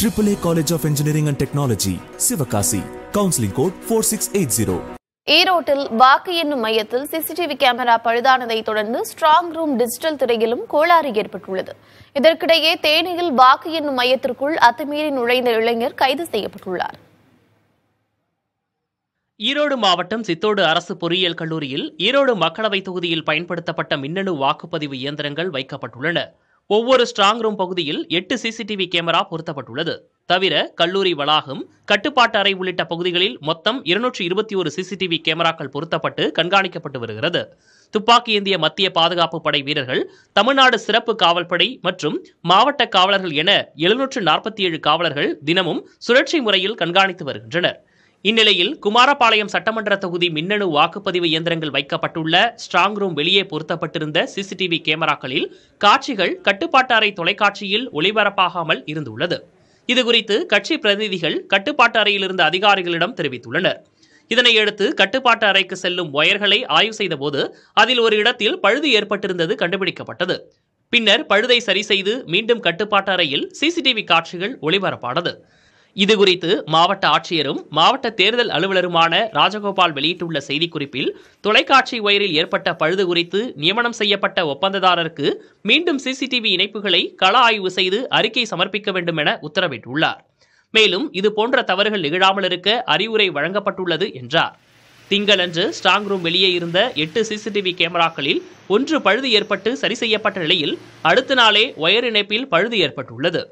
Triple A college of engineering and technology Sivakasi counselling code four six eight zero ஈரோட்டில் வாக்கு எண்ணும் மையத்தில் CCTV camera பழுதானதை தொடர்ந்து ஸ்ட்ராங் ரூம் டிஜிட்டல் திரையிலும் கோளாறு ஏற்பட்டுள்ளது இதற்கிடையே தேனியில் வாக்கு எண்ணும் மையத்திற்குள் அத்துமீறி நுழைந்த இளைஞர் கைது செய்யப்பட்டுள்ளார் ஈரோடு மாவட்டம் சித்தோடு அரசு பொறியியல் கல்லூரியில் ஈரோடு மக்களவைத் தொகுதியில் பயன்படுத்தப்பட்ட மின்னணு வாக்குப்பதிவு இயந்திரங்கள் வைக்கப்பட்டுள்ளன ஒவ்வொரு ஸ்ட்ராங் ரூம் பகுதியில் எட்டு சிசிடிவி கேமரா பொருத்தப்பட்டுள்ளது தவிர கல்லூரி வளாகம் கட்டுப்பாட்டு அறை உள்ளிட்ட பகுதிகளில் மொத்தம் இருநூற்றி இருபத்தி ஒரு சிசிடிவி கேமராக்கள் பொருத்தப்பட்டு கண்காணிக்கப்பட்டு வருகிறது துப்பாக்கி ஏந்திய மத்திய பாதுகாப்பு படை வீரர்கள் தமிழ்நாடு சிறப்பு காவல்படை மற்றும் மாவட்ட காவலர்கள் என எழுநூற்று நாற்பத்தி ஏழு காவலர்கள் தினமும் சுழற்சி முறையில் கண்காணித்து வருகின்றனர் இந்நிலையில் குமாரபாளையம் சட்டமன்ற தொகுதி மின்னணு வாக்குப்பதிவு இயந்திரங்கள் வைக்கப்பட்டுள்ள ஸ்ட்ராங் ரூம் வெளியே பொருத்தப்பட்டிருந்த சிசிடிவி கேமராக்களில் காட்சிகள் கட்டுப்பாட்டறை தொலைக்காட்சியில் ஒளிபரப்பாகாமல் இருந்துள்ளது இதுகுறித்து கட்சி பிரதிநிதிகள் கட்டுப்பாட்டு அறையில் இருந்த அதிகாரிகளிடம் தெரிவித்துள்ளனர் இதனையடுத்து கட்டுப்பாட்டு அறைக்கு செல்லும் ஒயர்களை ஆய்வு செய்தபோது அதில் ஒரு இடத்தில் பழுது ஏற்பட்டிருந்தது கண்டுபிடிக்கப்பட்டது பின்னர் பழுதை சரி செய்து மீண்டும் கட்டுப்பாட்டு அறையில் சிசிடிவி காட்சிகள் ஒளிபரப்பானது இதுகுறித்து மாவட்ட ஆட்சியரும் மாவட்ட தேர்தல் அலுவலருமான ராஜகோபால் வெளியிட்டுள்ள செய்திக்குறிப்பில் தொலைக்காட்சி ஒயரில் ஏற்பட்ட பழுது குறித்து நியமனம் செய்யப்பட்ட ஒப்பந்ததாரருக்கு மீண்டும் சிசிடிவி இணைப்புகளை கள ஆய்வு செய்து அறிக்கை சமர்ப்பிக்க வேண்டும் என உத்தரவிட்டுள்ளார் மேலும் இதுபோன்ற தவறுகள் நிகழாமல் இருக்க அறிவுரை வழங்கப்பட்டுள்ளது என்றார் திங்களன்று ஸ்ட்ராங் ரூம் வெளியே இருந்த எட்டு சிசிடிவி கேமராக்களில் ஒன்று பழுது ஏற்பட்டு சரி செய்யப்பட்ட நிலையில் அடுத்த நாளே ஒயர் இணைப்பில் பழுது ஏற்பட்டுள்ளது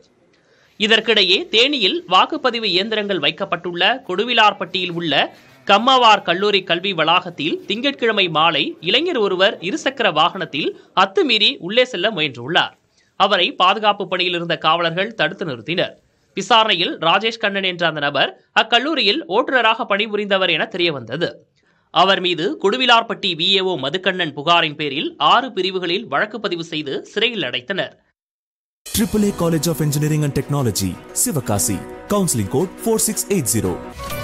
இதற்கிடையே தேனியில் வாக்குப்பதிவு இயந்திரங்கள் வைக்கப்பட்டுள்ள கொடுவிலார்பட்டியில் உள்ள கம்மாவார் கல்லூரி கல்வி வளாகத்தில் திங்கட்கிழமை மாலை இளைஞர் ஒருவர் இருசக்கர வாகனத்தில் அத்துமீறி உள்ளே செல்ல முயன்றுள்ளார் அவரை பாதுகாப்பு பணியில் இருந்த காவலர்கள் தடுத்து நிறுத்தினர் விசாரணையில் ராஜேஷ் கண்ணன் என்ற அந்த நபர் அக்கல்லூரியில் ஓட்டுநராக பணிபுரிந்தவர் என தெரியவந்தது அவர் மீது குடுவிலார்பட்டி விஏஓ மதுக்கண்ணன் புகாரின் பேரில் ஆறு பிரிவுகளில் வழக்கு பதிவு செய்து சிறையில் அடைத்தனர் AAA College of Engineering and Technology, Sivakasi. Counseling code 4680.